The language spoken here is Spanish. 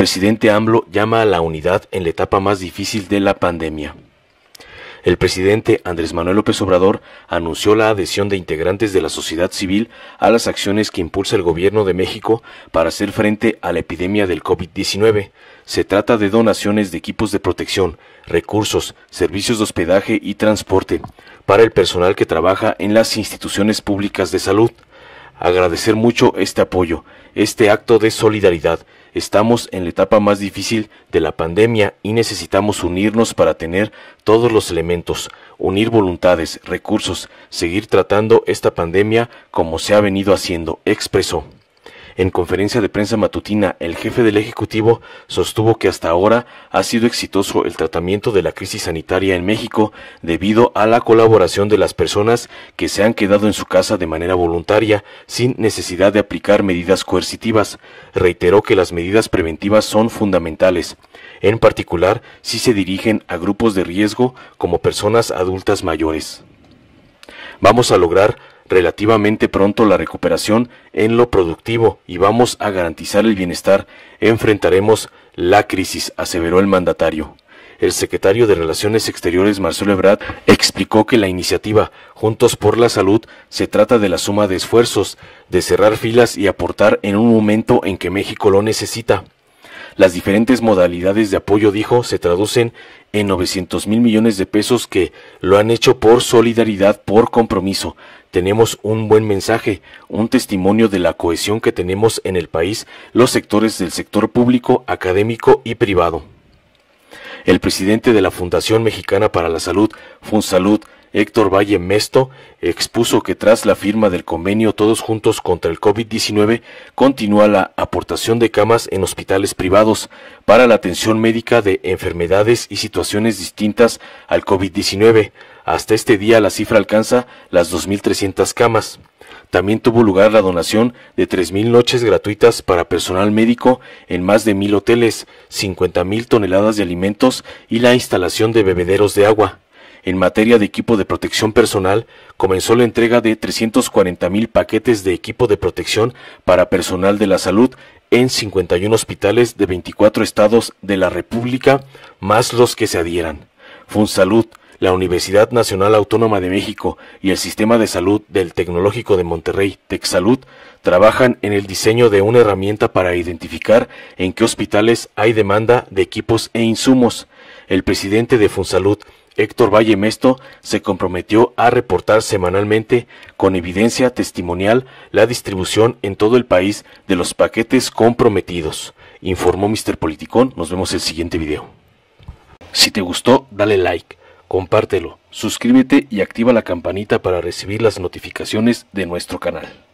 Presidente AMLO llama a la unidad en la etapa más difícil de la pandemia. El presidente Andrés Manuel López Obrador anunció la adhesión de integrantes de la sociedad civil a las acciones que impulsa el gobierno de México para hacer frente a la epidemia del COVID-19. Se trata de donaciones de equipos de protección, recursos, servicios de hospedaje y transporte para el personal que trabaja en las instituciones públicas de salud agradecer mucho este apoyo, este acto de solidaridad. Estamos en la etapa más difícil de la pandemia y necesitamos unirnos para tener todos los elementos, unir voluntades, recursos, seguir tratando esta pandemia como se ha venido haciendo, expresó. En conferencia de prensa matutina, el jefe del Ejecutivo sostuvo que hasta ahora ha sido exitoso el tratamiento de la crisis sanitaria en México debido a la colaboración de las personas que se han quedado en su casa de manera voluntaria sin necesidad de aplicar medidas coercitivas. Reiteró que las medidas preventivas son fundamentales. En particular, si se dirigen a grupos de riesgo como personas adultas mayores. Vamos a lograr relativamente pronto la recuperación en lo productivo y vamos a garantizar el bienestar. Enfrentaremos la crisis, aseveró el mandatario. El secretario de Relaciones Exteriores, Marcelo Ebrard, explicó que la iniciativa Juntos por la Salud se trata de la suma de esfuerzos, de cerrar filas y aportar en un momento en que México lo necesita. Las diferentes modalidades de apoyo, dijo, se traducen en 900 mil millones de pesos que lo han hecho por solidaridad, por compromiso. Tenemos un buen mensaje, un testimonio de la cohesión que tenemos en el país los sectores del sector público, académico y privado. El presidente de la Fundación Mexicana para la Salud, Funsalud, Héctor Valle Mesto expuso que tras la firma del convenio Todos Juntos contra el COVID-19 continúa la aportación de camas en hospitales privados para la atención médica de enfermedades y situaciones distintas al COVID-19. Hasta este día la cifra alcanza las 2.300 camas. También tuvo lugar la donación de 3.000 noches gratuitas para personal médico en más de 1.000 hoteles, 50.000 toneladas de alimentos y la instalación de bebederos de agua. En materia de equipo de protección personal, comenzó la entrega de 340,000 paquetes de equipo de protección para personal de la salud en 51 hospitales de 24 estados de la República, más los que se adhieran. Funsalud, la Universidad Nacional Autónoma de México y el Sistema de Salud del Tecnológico de Monterrey, TechSalud, trabajan en el diseño de una herramienta para identificar en qué hospitales hay demanda de equipos e insumos. El presidente de Funsalud, Héctor Valle Mesto se comprometió a reportar semanalmente, con evidencia testimonial, la distribución en todo el país de los paquetes comprometidos, informó Mr. Politicón. Nos vemos el siguiente video. Si te gustó, dale like, compártelo, suscríbete y activa la campanita para recibir las notificaciones de nuestro canal.